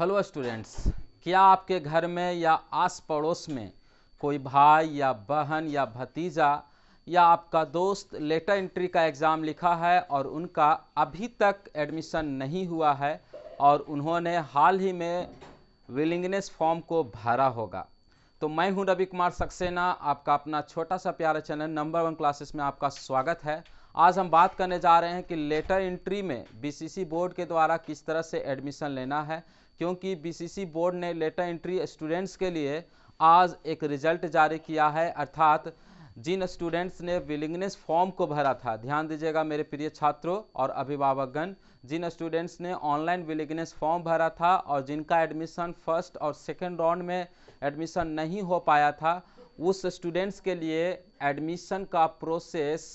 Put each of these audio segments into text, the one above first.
hello students क्या आपके घर में या आस पड़ोस में कोई भाई या बहन या भतीजा या आपका दोस्त लेटर एंट्री का एग्ज़ाम लिखा है और उनका अभी तक एडमिशन नहीं हुआ है और उन्होंने हाल ही में विलिंगनेस फॉर्म को भरा होगा तो मैं हूं रवि कुमार सक्सेना आपका अपना छोटा सा प्यारा चैनल नंबर वन क्लासेस में आपका स्वागत है आज हम बात करने जा रहे हैं कि लेटर एंट्री में बीसीसी बोर्ड के द्वारा किस तरह से एडमिशन लेना है क्योंकि बीसीसी बोर्ड ने लेटर एंट्री स्टूडेंट्स के लिए आज एक रिजल्ट जारी किया है अर्थात जिन स्टूडेंट्स ने विलिंगनेस फॉर्म को भरा था ध्यान दीजिएगा मेरे प्रिय छात्रों और अभिभावकगण जिन स्टूडेंट्स ने ऑनलाइन विलिंगनेस फॉर्म भरा था और जिनका एडमिशन फर्स्ट और सेकेंड राउंड में एडमिशन नहीं हो पाया था उस स्टूडेंट्स के लिए एडमिशन का प्रोसेस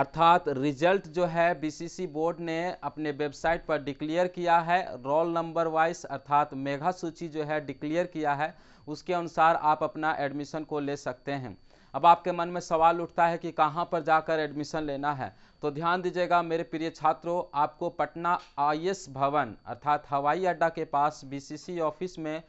अर्थात रिजल्ट जो है बीसीसी बोर्ड ने अपने वेबसाइट पर डिक्लेयर किया है रोल नंबर वाइज अर्थात मेघा सूची जो है डिक्लेयर किया है उसके अनुसार आप अपना एडमिशन को ले सकते हैं अब आपके मन में सवाल उठता है कि कहाँ पर जाकर एडमिशन लेना है तो ध्यान दीजिएगा मेरे प्रिय छात्रों आपको पटना आई भवन अर्थात हवाई अड्डा के पास बी ऑफिस में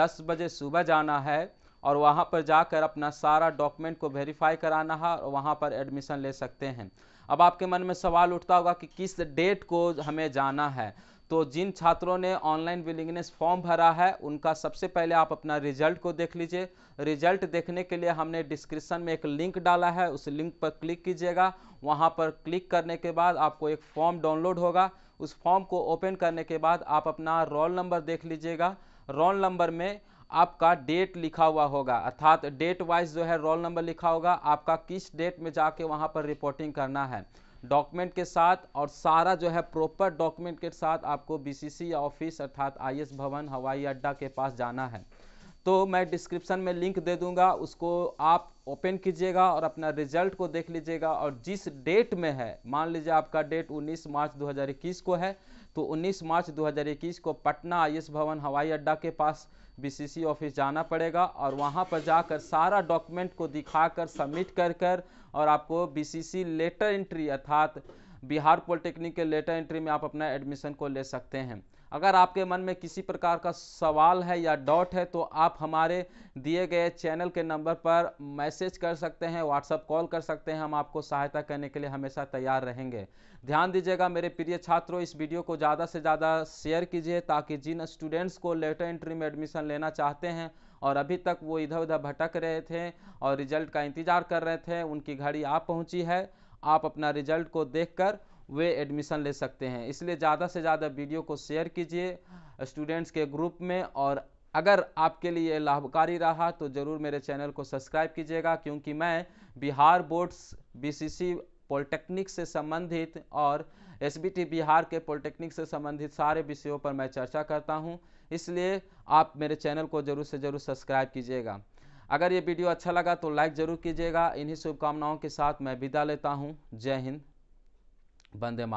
दस बजे सुबह जाना है और वहाँ पर जाकर अपना सारा डॉक्यूमेंट को वेरीफाई कराना है और वहाँ पर एडमिशन ले सकते हैं अब आपके मन में सवाल उठता होगा कि किस डेट को हमें जाना है तो जिन छात्रों ने ऑनलाइन विलिंगनेस फॉर्म भरा है उनका सबसे पहले आप अपना रिजल्ट को देख लीजिए रिजल्ट देखने के लिए हमने डिस्क्रिप्शन में एक लिंक डाला है उस लिंक पर क्लिक कीजिएगा वहाँ पर क्लिक करने के बाद आपको एक फॉर्म डाउनलोड होगा उस फॉर्म को ओपन करने के बाद आप अपना रोल नंबर देख लीजिएगा रोल नंबर में आपका डेट लिखा हुआ होगा अर्थात डेट वाइज जो है रोल नंबर लिखा होगा आपका किस डेट में जाके वहाँ पर रिपोर्टिंग करना है डॉक्यूमेंट के साथ और सारा जो है प्रॉपर डॉक्यूमेंट के साथ आपको बीसीसी ऑफिस अर्थात आईएएस भवन हवाई अड्डा के पास जाना है तो मैं डिस्क्रिप्शन में लिंक दे दूंगा उसको आप ओपन कीजिएगा और अपना रिजल्ट को देख लीजिएगा और जिस डेट में है मान लीजिए आपका डेट 19 मार्च 2021 को है तो 19 मार्च 2021 को पटना आई भवन हवाई अड्डा के पास बीसीसी ऑफिस जाना पड़ेगा और वहाँ पर जाकर सारा डॉक्यूमेंट को दिखाकर सबमिट कर कर और आपको बीसीसी लेटर एंट्री अर्थात बिहार पॉलिटेक्निक के लेटर एंट्री में आप अपना एडमिशन को ले सकते हैं अगर आपके मन में किसी प्रकार का सवाल है या डाउट है तो आप हमारे दिए गए चैनल के नंबर पर मैसेज कर सकते हैं व्हाट्सअप कॉल कर सकते हैं हम आपको सहायता करने के लिए हमेशा तैयार रहेंगे ध्यान दीजिएगा मेरे प्रिय छात्रों इस वीडियो को ज़्यादा से ज़्यादा शेयर कीजिए ताकि जिन स्टूडेंट्स को लेटर एंट्री में एडमिशन लेना चाहते हैं और अभी तक वो इधर उधर भटक रहे थे और रिजल्ट का इंतज़ार कर रहे थे उनकी घड़ी आ पहुँची है आप अपना रिजल्ट को देखकर वे एडमिशन ले सकते हैं इसलिए ज़्यादा से ज़्यादा वीडियो को शेयर कीजिए स्टूडेंट्स के ग्रुप में और अगर आपके लिए लाभकारी रहा तो ज़रूर मेरे चैनल को सब्सक्राइब कीजिएगा क्योंकि मैं बिहार बोर्ड्स बीसीसी पॉलिटेक्निक से संबंधित और एस बिहार के पॉलिटेक्निक से संबंधित सारे विषयों पर मैं चर्चा करता हूँ इसलिए आप मेरे चैनल को ज़रूर से ज़रूर सब्सक्राइब कीजिएगा अगर ये वीडियो अच्छा लगा तो लाइक ज़रूर कीजिएगा इन्हीं शुभकामनाओं के साथ मैं विदा लेता हूँ जय हिंद वंदे मातरम